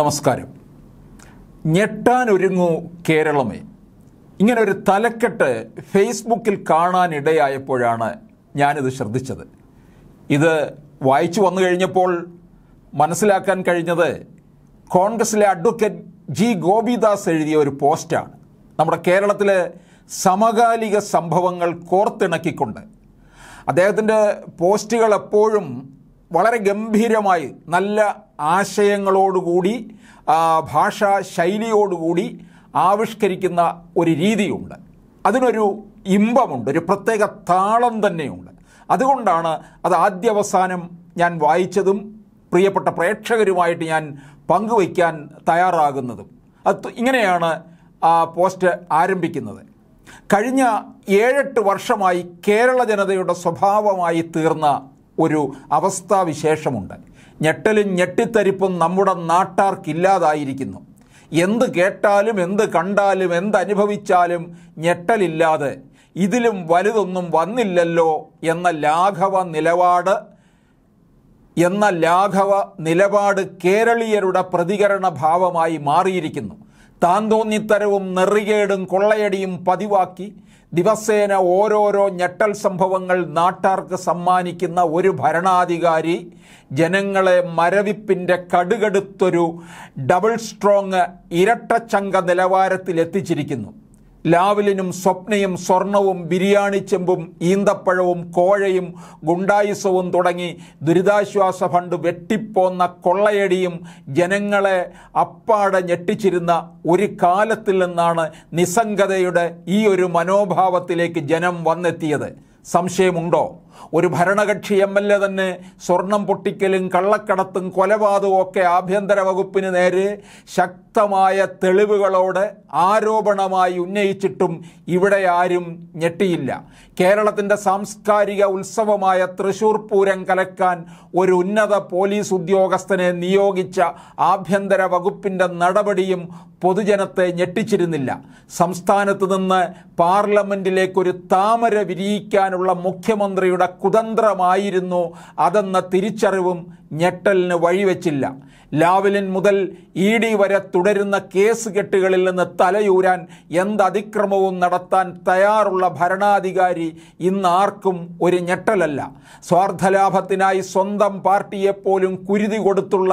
നമസ്കാരം ഞെട്ടാനൊരുങ്ങൂ കേരളമേ ഇങ്ങനെ ഒരു തലക്കെട്ട് ഫേസ്ബുക്കിൽ കാണാനിടയായപ്പോഴാണ് ഞാനിത് ശ്രദ്ധിച്ചത് ഇത് വായിച്ചു വന്നു കഴിഞ്ഞപ്പോൾ മനസ്സിലാക്കാൻ കഴിഞ്ഞത് കോൺഗ്രസിലെ അഡ്വക്കേറ്റ് ജി ഗോപിദാസ് എഴുതിയ ഒരു പോസ്റ്റാണ് നമ്മുടെ കേരളത്തിലെ സമകാലിക സംഭവങ്ങൾ കോർത്തിണക്കിക്കൊണ്ട് അദ്ദേഹത്തിൻ്റെ പോസ്റ്റുകൾ എപ്പോഴും വളരെ ഗംഭീരമായി നല്ല ആശയങ്ങളോടുകൂടി ഭാഷാ ശൈലിയോടുകൂടി ആവിഷ്കരിക്കുന്ന ഒരു രീതിയുണ്ട് അതിനൊരു ഇമ്പമുണ്ട് ഒരു പ്രത്യേക താളം തന്നെയുണ്ട് അതുകൊണ്ടാണ് അത് ആദ്യവസാനം ഞാൻ വായിച്ചതും പ്രിയപ്പെട്ട പ്രേക്ഷകരുമായിട്ട് ഞാൻ പങ്കുവയ്ക്കാൻ തയ്യാറാകുന്നതും അത് ഇങ്ങനെയാണ് ആ പോസ്റ്റ് ആരംഭിക്കുന്നത് കഴിഞ്ഞ ഏഴെട്ട് വർഷമായി കേരള ജനതയുടെ സ്വഭാവമായി തീർന്ന ഒരു അവസ്ഥാവിശേഷമുണ്ട് ഞെട്ടലും ഞെട്ടിത്തരിപ്പും നമ്മുടെ നാട്ടാർക്കില്ലാതായിരിക്കുന്നു എന്ത് കേട്ടാലും എന്ത് കണ്ടാലും എന്തനുഭവിച്ചാലും ഞെട്ടലില്ലാതെ ഇതിലും വലുതൊന്നും വന്നില്ലല്ലോ എന്ന ലാഘവ നിലപാട് എന്ന ലാഘവ നിലപാട് കേരളീയരുടെ പ്രതികരണ ഭാവമായി മാറിയിരിക്കുന്നു താന്തോന്നിത്തരവും നെറികേടും കൊള്ളയടിയും പതിവാക്കി ദിവസേന ഓരോരോ ഞെട്ടൽ സംഭവങ്ങൾ നാട്ടാർക്ക് സമ്മാനിക്കുന്ന ഒരു ഭരണാധികാരി ജനങ്ങളെ മരവിപ്പിൻ്റെ കടുകടുത്തൊരു ഡബിൾ സ്ട്രോങ് ഇരട്ടച്ചങ്ക നിലവാരത്തിൽ എത്തിച്ചിരിക്കുന്നു ലാവലിനും സ്വപ്നയും സ്വർണവും ബിരിയാണി ചെമ്പും ഈന്തപ്പഴവും കോഴയും ഗുണ്ടായുസവും തുടങ്ങി ദുരിതാശ്വാസ ഫണ്ട് വെട്ടിപ്പോന്ന കൊള്ളയടിയും ജനങ്ങളെ അപ്പാടെ ഞെട്ടിച്ചിരുന്ന ഒരു കാലത്തിൽ നിന്നാണ് നിസ്സംഗതയുടെ ഈ ഒരു മനോഭാവത്തിലേക്ക് ജനം വന്നെത്തിയത് സംശയമുണ്ടോ ഒരു ഭരണകക്ഷി എം എൽ എ തന്നെ സ്വർണം പൊട്ടിക്കലും കള്ളക്കടത്തും കൊലപാതകവും ഒക്കെ ആഭ്യന്തര വകുപ്പിന് നേരെ ശക്തമായ തെളിവുകളോടെ ആരോപണമായി ഉന്നയിച്ചിട്ടും ഇവിടെ ആരും ഞെട്ടിയില്ല കേരളത്തിൻ്റെ സാംസ്കാരിക ഉത്സവമായ തൃശൂർ പൂരം കലക്കാൻ ഒരു ഉന്നത പോലീസ് ഉദ്യോഗസ്ഥനെ നിയോഗിച്ച ആഭ്യന്തര വകുപ്പിൻ്റെ നടപടിയും പൊതുജനത്തെ ഞെട്ടിച്ചിരുന്നില്ല സംസ്ഥാനത്ത് നിന്ന് പാർലമെൻറ്റിലേക്കൊരു താമര വിരിയിക്കാനുള്ള മുഖ്യമന്ത്രിയുടെ കുതന്ത്രമായിരുന്നു അതെന്ന തിരിച്ചറിവും ഞെട്ടലിന് വഴിവെച്ചില്ല ലാവലിൻ മുതൽ ഇ ഡി വരെ തുടരുന്ന കേസ് കെട്ടുകളിൽ നിന്ന് തലയൂരാൻ എന്തതിക്രമവും നടത്താൻ തയ്യാറുള്ള ഭരണാധികാരി ഇന്ന് ആർക്കും ഒരു ഞെട്ടലല്ല സ്വാർത്ഥലാഭത്തിനായി സ്വന്തം പാർട്ടിയെപ്പോലും കുരുതി കൊടുത്തുള്ള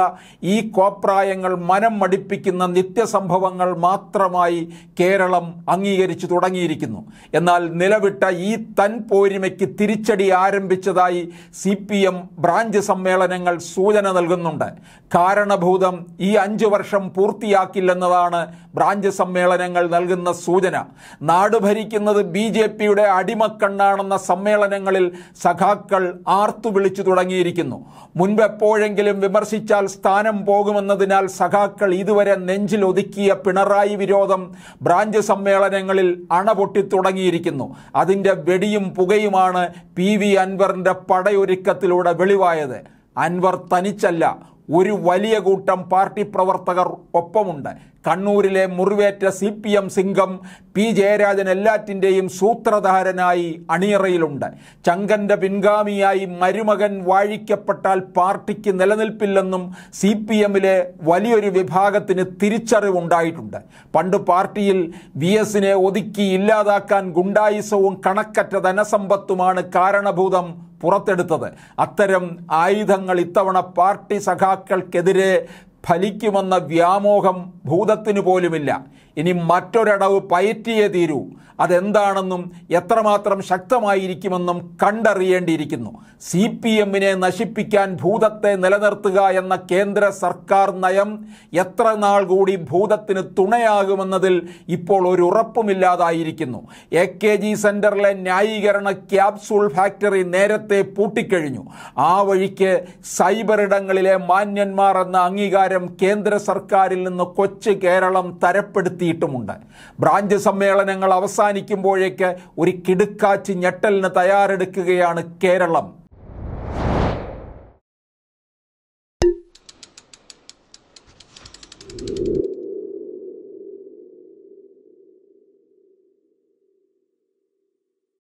ഈ കോപ്രായങ്ങൾ മനം മടിപ്പിക്കുന്ന നിത്യസംഭവങ്ങൾ മാത്രമായി കേരളം അംഗീകരിച്ചു തുടങ്ങിയിരിക്കുന്നു എന്നാൽ നിലവിട്ട ഈ തൻ പോരിമയ്ക്ക് തിരിച്ചടി ആരംഭിച്ചതായി സി ബ്രാഞ്ച് സമ്മേളനങ്ങൾ സൂചന നൽകുന്നുണ്ട് കാരണം കാരണഭൂതം ഈ അഞ്ചു വർഷം പൂർത്തിയാക്കില്ലെന്നതാണ് ബ്രാഞ്ച് സമ്മേളനങ്ങൾ നൽകുന്ന സൂചന നാട് ഭരിക്കുന്നത് ബി ജെ പിയുടെ അടിമക്കണ്ണാണെന്ന സമ്മേളനങ്ങളിൽ സഖാക്കൾ ആർത്തു വിളിച്ചു തുടങ്ങിയിരിക്കുന്നു മുൻപ് എപ്പോഴെങ്കിലും വിമർശിച്ചാൽ സ്ഥാനം പോകുമെന്നതിനാൽ സഖാക്കൾ ഇതുവരെ നെഞ്ചിൽ ഒതുക്കിയ പിണറായി വിരോധം ബ്രാഞ്ച് സമ്മേളനങ്ങളിൽ അണപൊട്ടി തുടങ്ങിയിരിക്കുന്നു അതിൻ്റെ വെടിയും പുകയുമാണ് പി വി അൻവറിൻ്റെ പടയൊരുക്കത്തിലൂടെ വെളിവായത് അൻവർ തനിച്ചല്ല ഒരു വലിയ കൂട്ടം പാർട്ടി പ്രവർത്തകർ ഒപ്പമുണ്ട് കണ്ണൂരിലെ മുറിവേറ്റ സി പി എം സിംഗം പി ജയരാജൻ എല്ലാറ്റിൻ്റെയും സൂത്രധാരനായി അണിയറയിലുണ്ട് ചങ്കൻ്റെ പിൻഗാമിയായി മരുമകൻ വാഴിക്കപ്പെട്ടാൽ പാർട്ടിക്ക് നിലനിൽപ്പില്ലെന്നും സി പി എമ്മിലെ വലിയൊരു വിഭാഗത്തിന് തിരിച്ചറിവുണ്ടായിട്ടുണ്ട് പണ്ട് പാർട്ടിയിൽ വി എസിനെ ഒതുക്കി ഇല്ലാതാക്കാൻ ഗുണ്ടായുസവും കണക്കറ്റ ധനസമ്പത്തുമാണ് കാരണഭൂതം പുറത്തെടുത്തത് അത്തരം ആയുധങ്ങൾ ഇത്തവണ പാർട്ടി സഖാക്കൾക്കെതിരെ ഫലിക്കുമെന്ന വ്യാമോഹം ഭൂതത്തിനു പോലുമില്ല ഇനി മറ്റൊരടവ് പയറ്റിയേ തീരൂ അതെന്താണെന്നും എത്രമാത്രം ശക്തമായിരിക്കുമെന്നും കണ്ടറിയേണ്ടിയിരിക്കുന്നു സി പി എമ്മിനെ നശിപ്പിക്കാൻ ഭൂതത്തെ നിലനിർത്തുക എന്ന കേന്ദ്ര സർക്കാർ നയം എത്ര നാൾ കൂടി ഭൂതത്തിന് തുണയാകുമെന്നതിൽ ഇപ്പോൾ ഒരു ഉറപ്പുമില്ലാതായിരിക്കുന്നു എ കെ ജി സെൻറ്ററിലെ ന്യായീകരണ ക്യാപ്സൂൾ ഫാക്ടറി നേരത്തെ പൂട്ടിക്കഴിഞ്ഞു ആ വഴിക്ക് സൈബർ ഇടങ്ങളിലെ മാന്യന്മാർ എന്ന അംഗീകാരം കേന്ദ്ര സർക്കാരിൽ നിന്ന് കൊച്ചു കേരളം തരപ്പെടുത്തി നടത്തിയിട്ടുമുണ്ട് ബ്രാഞ്ച് സമ്മേളനങ്ങൾ അവസാനിക്കുമ്പോഴേക്ക് ഒരു കിടുക്കാച്ചി ഞെട്ടലിന് തയ്യാറെടുക്കുകയാണ് കേരളം